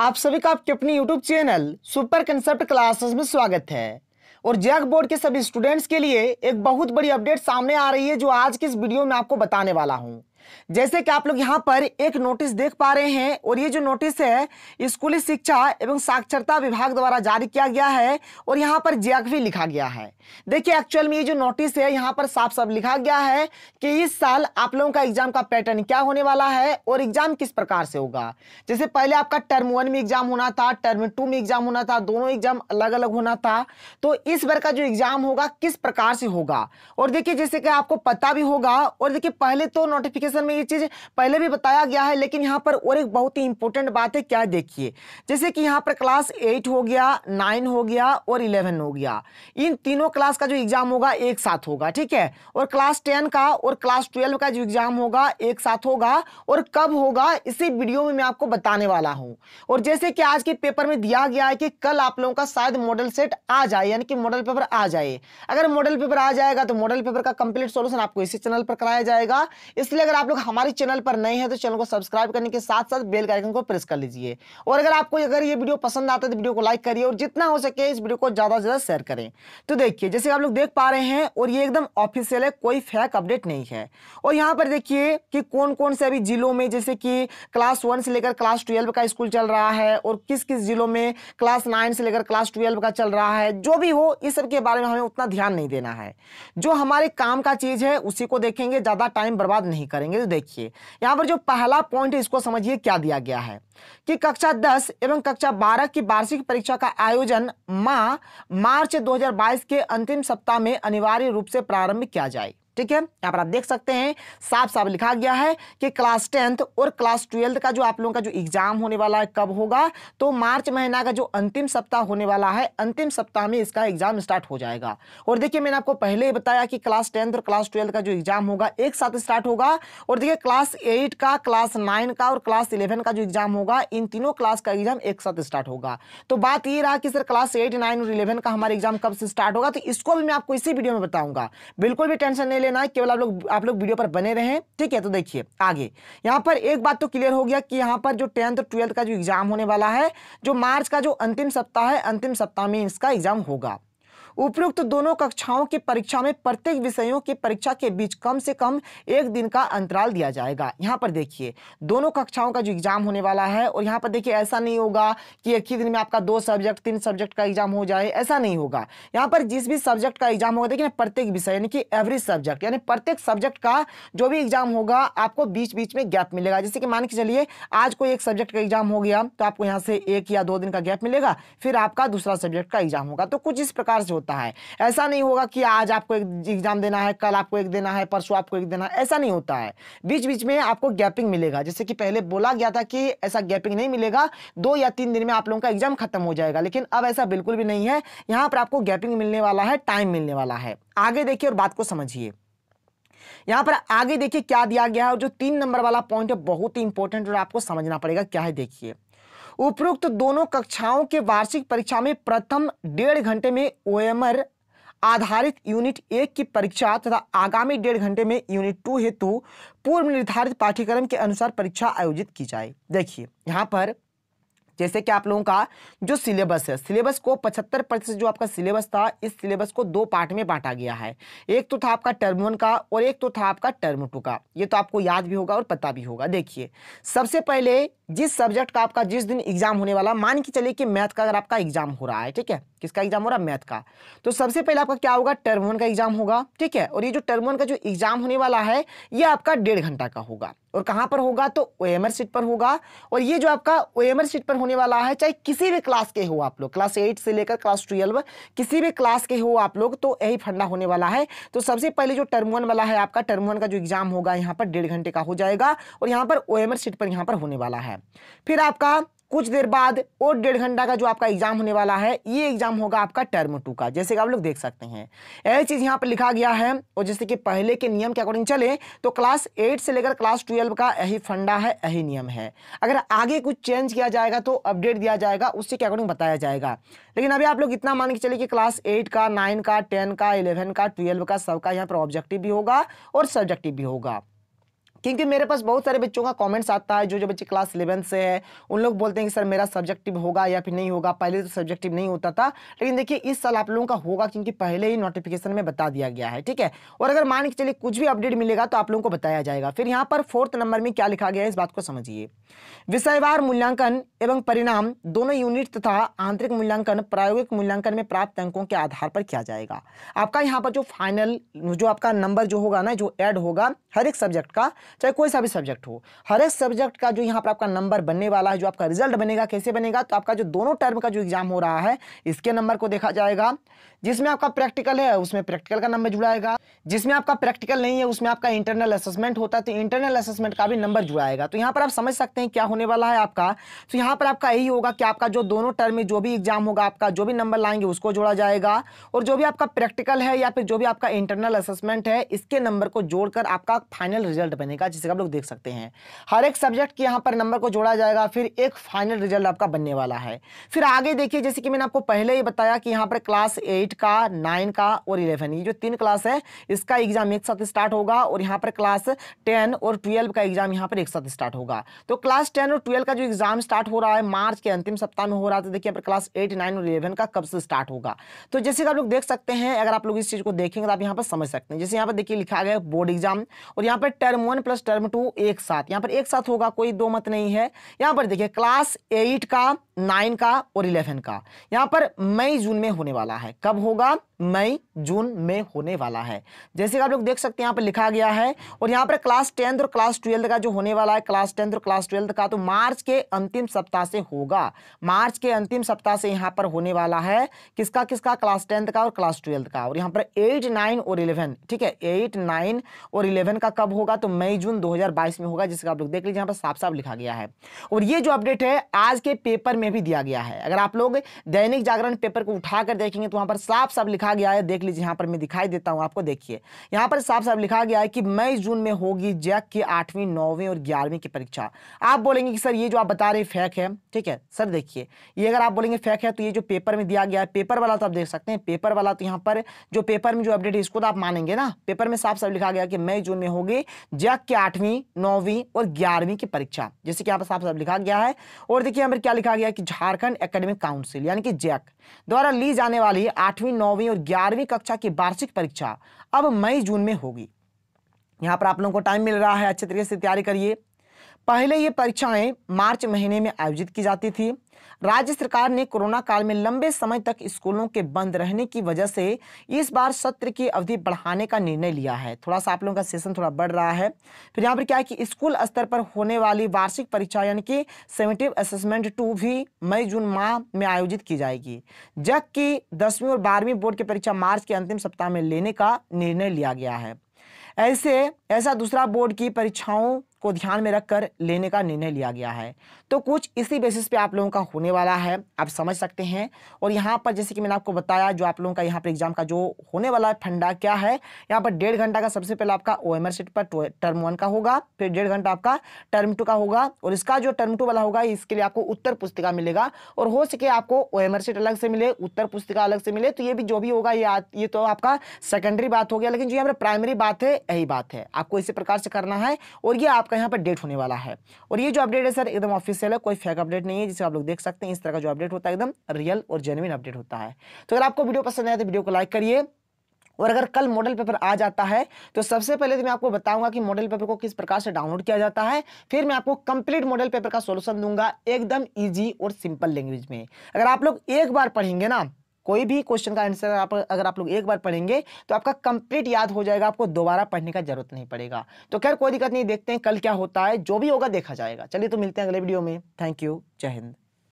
आप सभी का आपके अपनी YouTube channel super concept classes में स्वागत है और जैक बोर्ड के सभी स्टूडेंट्स के लिए एक बहुत बड़ी अपडेट सामने आ रही है जो आज की इस वीडियो में आपको बताने वाला हूँ जैसे कि आप लोग यहाँ पर एक नोटिस देख पा रहे हैं और ये जो नोटिस है स्कूली शिक्षा एवं साक्षरता विभाग द्वारा जारी किया गया है और यहाँ पर जेआकवी लिखा गया है देखिए एक्चुअल में ये जो नोटिस है यहाँ पर साफ साफ लिखा गया है कि इस साल आप लोगों का एग्जाम का पैटर्न क्या होने वाला है और एग्जाम किस प्रकार से होगा जैसे पहले आपका टर्म वन में एग्जाम होना था टर्म टू में एग्जाम होना था दोनों एग्जाम अलग अलग होना था तो इस बार का जो एग्जाम होगा किस प्रकार से होगा और देखिए जैसे कि आपको पता भी होगा और देखिए पहले तो नोटिफिकेशन क्वेश्चन में ये चीज़ पहले भी बताया गया है लेकिन यहाँ पर और एक बहुत ही इंपॉर्टेंट बात है क्या देखिए जैसे कि यहाँ पर क्लास एट हो गया नाइन हो गया और इलेवन हो गया इन तीनों क्लास का जो एग्ज़ाम होगा एक साथ होगा ठीक है और क्लास टेन का और क्लास ट्वेल्व का जो एग्ज़ाम होगा एक साथ होगा और कब होगा इसी वीडियो में मैं आपको बताने वाला हूँ और जैसे कि आज के पेपर में दिया गया है कि कल आप लोगों का शायद मॉडल सेट आ जाए यानी कि मॉडल पेपर आ जाए अगर मॉडल पेपर आ जाएगा तो मॉडल पेपर का कंप्लीट सोल्यूशन आपको इसी चैनल पर कराया जाएगा इसलिए अगर आप लोग हमारे चैनल पर नए हैं तो चैनल को सब्सक्राइब करने के साथ साथ बेल आइकन को प्रेस कर लीजिए और अगर आपको अगर ये वीडियो पसंद आता है तो वीडियो को लाइक करिए और जितना हो सके इस वीडियो को ज़्यादा से ज़्यादा शेयर करें तो देखिए जैसे आप लोग देख पा रहे हैं और ये एकदम ऑफिशियल है कोई फैक अपडेट नहीं है और यहाँ पर देखिए कि कौन कौन से अभी जिलों में जैसे कि क्लास वन से लेकर क्लास ट्वेल्व का स्कूल चल रहा है और किस किस जिलों में क्लास नाइन से लेकर क्लास ट्वेल्व का चल रहा है जो भी हो इस सब के बारे में हमें उतना ध्यान नहीं देना है जो हमारे काम का चीज़ है उसी को देखेंगे ज़्यादा टाइम बर्बाद नहीं करेंगे करेंगे तो देखिए यहाँ पर जो पहला पॉइंट है इसको समझिए क्या दिया गया है कि कक्षा 10 एवं कक्षा 12 की वार्षिक परीक्षा का आयोजन माह मार्च 2022 के अंतिम सप्ताह में अनिवार्य रूप से प्रारंभ किया जाए ठीक है यहाँ पर आप देख सकते हैं साफ साफ लिखा गया है कि क्लास टेंथ और क्लास ट्वेल्थ का जो आप लोगों का जो एग्जाम होने वाला है कब होगा तो मार्च महीना का जो अंतिम सप्ताह होने वाला है अंतिम सप्ताह में इसका एग्जाम स्टार्ट हो जाएगा और देखिए मैंने आपको पहले ही बताया कि क्लास टेंथ और क्लास ट्वेल्थ का जो एग्जाम होगा एक साथ स्टार्ट होगा और देखिए क्लास एट का क्लास नाइन का और क्लास इलेवन का जो एग्जाम होगा इन तीनों क्लास का एग्जाम एक साथ स्टार्ट होगा तो बात ये रहा कि सर क्लास एट नाइन और इलेवन का हमारा एग्जाम कब से स्टार्ट होगा तो इसको भी मैं आपको इसी वीडियो में बताऊंगा बिल्कुल भी टेंशन नहीं लेना है केवल आप लोग आप लोग वीडियो पर बने रहें ठीक है तो देखिए आगे यहाँ पर एक बात तो क्लियर हो गया कि यहाँ पर जो टेंथ और ट्वेल्थ का जो एग्ज़ाम होने वाला है जो मार्च का जो अंतिम सप्ताह है अंतिम सप्ताह में इसका एग्ज़ाम होगा उपयुक्त तो दोनों कक्षाओं की परीक्षा में प्रत्येक विषयों की परीक्षा के बीच कम से कम एक दिन का अंतराल दिया जाएगा यहाँ पर देखिए दोनों कक्षाओं का जो एग्जाम होने वाला है और यहाँ पर देखिए ऐसा नहीं होगा कि एक ही दिन में आपका दो सब्जेक्ट तीन सब्जेक्ट का एग्जाम हो जाए ऐसा नहीं होगा यहाँ पर जिस भी सब्जेक्ट का एग्जाम होगा देखिए ना प्रत्येक विषय यानी कि एवरी सब्जेक्ट यानी प्रत्येक सब्जेक्ट का जो भी एग्जाम होगा आपको बीच बीच में गैप मिलेगा जैसे कि मान के चलिए आज कोई एक सब्जेक्ट का एग्जाम हो गया तो आपको यहाँ से एक या दो दिन का गैप मिलेगा फिर आपका दूसरा सब्जेक्ट का एग्जाम होगा तो कुछ इस प्रकार से होता होता है ऐसा नहीं होगा कि आज आपको एक एग्ज़ाम देना है कल आपको एक देना है परसों आपको एक देना है ऐसा नहीं होता है बीच बीच में आपको गैपिंग मिलेगा जैसे कि पहले बोला गया था कि ऐसा गैपिंग नहीं मिलेगा दो या तीन दिन में आप लोगों का एग्ज़ाम खत्म हो जाएगा लेकिन अब ऐसा बिल्कुल भी नहीं है यहाँ पर आपको गैपिंग मिलने वाला है टाइम मिलने वाला है आगे देखिए और बात को समझिए यहां पर आगे देखिए क्या दिया गया है और जो तीन नंबर वाला पॉइंट है बहुत ही इंपॉर्टेंट और आपको समझना पड़ेगा क्या है देखिए उपरोक्त दोनों कक्षाओं के वार्षिक परीक्षा में प्रथम डेढ़ घंटे में ओ आधारित यूनिट एक की परीक्षा तथा आगामी डेढ़ घंटे में यूनिट टू हेतु पूर्व निर्धारित पाठ्यक्रम के अनुसार परीक्षा आयोजित की जाए देखिए यहाँ पर जैसे कि आप लोगों का जो सिलेबस है सिलेबस को पचहत्तर प्रतिशत जो आपका सिलेबस था इस सिलेबस को दो पार्ट में बांटा गया है एक तो था आपका टर्म वन का और एक तो था आपका टर्म टू का ये तो आपको याद भी होगा और पता भी होगा देखिए सबसे पहले जिस सब्जेक्ट का आपका जिस दिन एग्जाम होने वाला मान के चलिए कि मैथ का अगर आपका एग्जाम हो रहा है ठीक है किसका एग्जाम हो रहा है मैथ का तो सबसे पहले आपका क्या होगा टर्म वन का एग्जाम होगा ठीक है और ये जो टर्म वन का जो एग्जाम होने वाला है ये आपका डेढ़ घंटा का होगा और कहाँ पर होगा तो ओ एम सीट पर होगा और ये जो आपका ओ एम सीट पर होने वाला है चाहे किसी भी क्लास के हो आप लोग क्लास एट से लेकर क्लास ट्वेल्व किसी भी क्लास के हो आप लोग तो यही फंडा होने वाला है तो सबसे पहले जो टर्म वन वाला है आपका टर्म वन का जो एग्जाम होगा यहाँ पर डेढ़ घंटे का हो जाएगा और यहाँ पर ओ एम सीट पर यहाँ पर होने वाला है है फिर आपका कुछ देर बाद और डेढ़ घंटा का जो आपका एग्जाम होने वाला है ये एग्जाम होगा आपका टर्म टू का जैसे कि आप लोग देख सकते हैं यही चीज़ यहाँ पर लिखा गया है और जैसे कि पहले के नियम के अकॉर्डिंग चले तो क्लास एट से लेकर क्लास ट्वेल्व का यही फंडा है यही नियम है अगर आगे कुछ चेंज किया जाएगा तो अपडेट दिया जाएगा उससे के अकॉर्डिंग बताया जाएगा लेकिन अभी आप लोग इतना मान के चले कि क्लास एट का नाइन का टेन का इलेवन का ट्वेल्व का सबका यहाँ पर ऑब्जेक्टिव भी होगा और सब्जेक्टिव भी होगा क्योंकि मेरे पास बहुत सारे बच्चों का कमेंट्स आता है जो जो बच्चे क्लास इलेवन से है उन लोग बोलते हैं कि सर मेरा सब्जेक्टिव होगा या फिर नहीं होगा पहले तो सब्जेक्टिव नहीं होता था लेकिन देखिए इस साल आप लोगों का होगा क्योंकि पहले ही नोटिफिकेशन में बता दिया गया है ठीक है और अगर मान के चलिए कुछ भी अपडेट मिलेगा तो आप लोगों को बताया जाएगा फिर यहाँ पर फोर्थ नंबर में क्या लिखा गया है इस बात को समझिए विषयवार मूल्यांकन एवं परिणाम दोनों यूनिट तथा आंतरिक मूल्यांकन प्रायोगिक मूल्यांकन में प्राप्त अंकों के आधार पर किया जाएगा आपका यहाँ पर जो फाइनल जो आपका नंबर जो होगा ना जो एड होगा हर एक सब्जेक्ट का चाहे कोई सा भी सब्जेक्ट हो हर एक सब्जेक्ट का जो यहाँ पर आपका नंबर बनने वाला है जो आपका रिजल्ट बनेगा कैसे बनेगा तो आपका जो दोनों टर्म का जो एग्जाम हो रहा है इसके नंबर को देखा जाएगा जिसमें आपका प्रैक्टिकल है उसमें प्रैक्टिकल का नंबर जुड़ाएगा जिसमें आपका प्रैक्टिकल नहीं है उसमें आपका इंटरनल असेसमेंट होता है तो इंटरनल असेसमेंट का भी नंबर जुड़ाएगा तो यहाँ पर आप समझ सकते हैं क्या होने वाला है आपका तो यहाँ पर आपका यही होगा कि आपका जो दोनों टर्म में जो भी एग्जाम होगा आपका जो भी नंबर लाएंगे उसको जोड़ा जाएगा और जो भी आपका प्रैक्टिकल है या फिर जो भी आपका इंटरनल असेसमेंट है इसके नंबर को जोड़कर आपका फाइनल रिजल्ट बनेगा का जिसे आप लोग देख सकते हैं हर एक सब्जेक्ट के यहाँ पर नंबर को जोड़ा जाएगा फिर एक फाइनल रिजल्ट आपका बनने वाला है फिर आगे देखिए जैसे कि मैंने आपको पहले ही बताया कि यहाँ पर क्लास एट का नाइन का और इलेवन ये जो तीन क्लास है इसका एग्जाम एक साथ स्टार्ट होगा और यहाँ पर क्लास टेन और ट्वेल्व का एग्जाम यहाँ पर एक साथ स्टार्ट होगा तो क्लास टेन और ट्वेल्व का जो एग्जाम स्टार्ट हो रहा है मार्च के अंतिम सप्ताह में हो रहा था तो देखिए यहाँ पर क्लास एट नाइन और इलेवन का कब से स्टार्ट होगा तो जैसे कि आप लोग देख सकते हैं अगर आप लोग इस चीज़ को देखेंगे तो आप यहाँ पर समझ सकते हैं जैसे यहाँ पर देखिए लिखा गया बोर्ड एग्जाम और यहाँ पर term one plus term two एक साथ यहां पर एक साथ होगा कोई दो मत नहीं है यहां पर देखिए क्लास एट का नाइन का और इलेवन का यहाँ पर मई जून में होने वाला है कब होगा मई जून में होने वाला है जैसे कि आप लोग देख सकते हैं यहाँ पर लिखा गया है और यहाँ पर क्लास टेंथ और क्लास ट्वेल्थ का जो होने वाला है क्लास टेंथ और क्लास ट्वेल्थ का तो मार्च के अंतिम सप्ताह से होगा मार्च के अंतिम सप्ताह से यहाँ पर होने वाला है किसका किसका क्लास टेंथ का और क्लास ट्वेल्थ का और यहाँ पर एट नाइन और इलेवन ठीक है एट नाइन और इलेवन का कब होगा तो मई जून दो में होगा जिसका आप लोग देख लीजिए यहाँ पर साफ साफ लिखा गया है और ये जो अपडेट है आज के पेपर में में भी दिया गया है अगर आप लोग दैनिक जागरण पेपर को उठाकर देखेंगे तो वहां पर साफ साफ लिखा गया है देख लीजिए यहां पर मैं दिखाई देता हूं आपको देखिए यहां पर साफ साफ लिखा गया है कि मई जून में होगी जैक की आठवीं नौवीं और ग्यारहवीं की परीक्षा आप बोलेंगे कि सर ये जो आप बता रहे फैक है ठीक है सर देखिए ये अगर आप बोलेंगे फैक है तो ये जो पेपर में दिया गया है पेपर वाला तो आप देख सकते हैं पेपर वाला तो यहाँ पर जो पेपर में जो अपडेट है इसको तो आप मानेंगे ना पेपर में साफ साफ लिखा गया कि मई जून में होगी जैक की आठवीं नौवीं और ग्यारहवीं की परीक्षा जैसे कि यहाँ पर साफ साफ लिखा गया है और देखिए यहाँ पर क्या लिखा गया कि झारखंड एकेडमिक काउंसिल यानी कि जैक द्वारा ली जाने वाली आठवीं नौवीं और ग्यारहवीं कक्षा की वार्षिक परीक्षा अब मई जून में होगी यहाँ पर आप लोगों को टाइम मिल रहा है अच्छे तरीके से तैयारी करिए पहले ये परीक्षाएं मार्च महीने में आयोजित की जाती थी राज्य सरकार ने कोरोना काल में लंबे समय तक स्कूलों के बंद रहने की वजह से इस बार सत्र की अवधि बढ़ाने का निर्णय लिया है थोड़ा सा आप लोगों का सेशन थोड़ा बढ़ रहा है फिर यहाँ पर क्या है कि स्कूल स्तर पर होने वाली वार्षिक परीक्षा यानी कि सेमेटिव असेसमेंट टू भी मई जून माह में आयोजित की जाएगी जबकि दसवीं और बारहवीं बोर्ड की परीक्षा मार्च के अंतिम सप्ताह में लेने का निर्णय लिया गया है ऐसे ऐसा दूसरा बोर्ड की परीक्षाओं को ध्यान में रखकर लेने का निर्णय लिया गया है तो कुछ इसी बेसिस पे आप लोगों का होने वाला है आप समझ सकते हैं और यहाँ पर जैसे कि मैंने आपको बताया जो आप लोगों का यहाँ पर एग्जाम का जो होने वाला है फंडा क्या है यहाँ पर डेढ़ घंटा का सबसे पहले आपका ओ एम सेट पर टर्म वन का होगा फिर डेढ़ घंटा आपका टर्म टू का होगा और इसका जो टर्म टू वाला होगा इसके लिए आपको उत्तर पुस्तिका मिलेगा और हो सके आपको ओ एम सीट अलग से मिले उत्तर पुस्तिका अलग से मिले तो ये भी जो भी होगा ये ये तो आपका सेकेंडरी बात हो गया लेकिन जो यहाँ पर प्राइमरी बात है यही बात है आपको इसी प्रकार से करना है और ये आप आपका यहाँ पर डेट होने वाला है और ये जो अपडेट है सर एकदम ऑफिशियल है कोई फेक अपडेट नहीं है जिसे आप लोग देख सकते हैं इस तरह का जो अपडेट होता है एकदम रियल और जेनुइन अपडेट होता है तो अगर आपको वीडियो पसंद आया तो वीडियो को लाइक करिए और अगर कल मॉडल पेपर आ जाता है तो सबसे पहले तो मैं आपको बताऊंगा कि मॉडल पेपर को किस प्रकार से डाउनलोड किया जाता है फिर मैं आपको कंप्लीट मॉडल पेपर का सोल्यूशन दूंगा एकदम इजी और सिंपल लैंग्वेज में अगर आप लोग एक बार पढ़ेंगे ना कोई भी क्वेश्चन का आंसर आप अगर आप लोग एक बार पढ़ेंगे तो आपका कंप्लीट याद हो जाएगा आपको दोबारा पढ़ने का जरूरत नहीं पड़ेगा तो खैर कोई दिक्कत नहीं देखते हैं कल क्या होता है जो भी होगा देखा जाएगा चलिए तो मिलते हैं अगले वीडियो में थैंक यू जय हिंद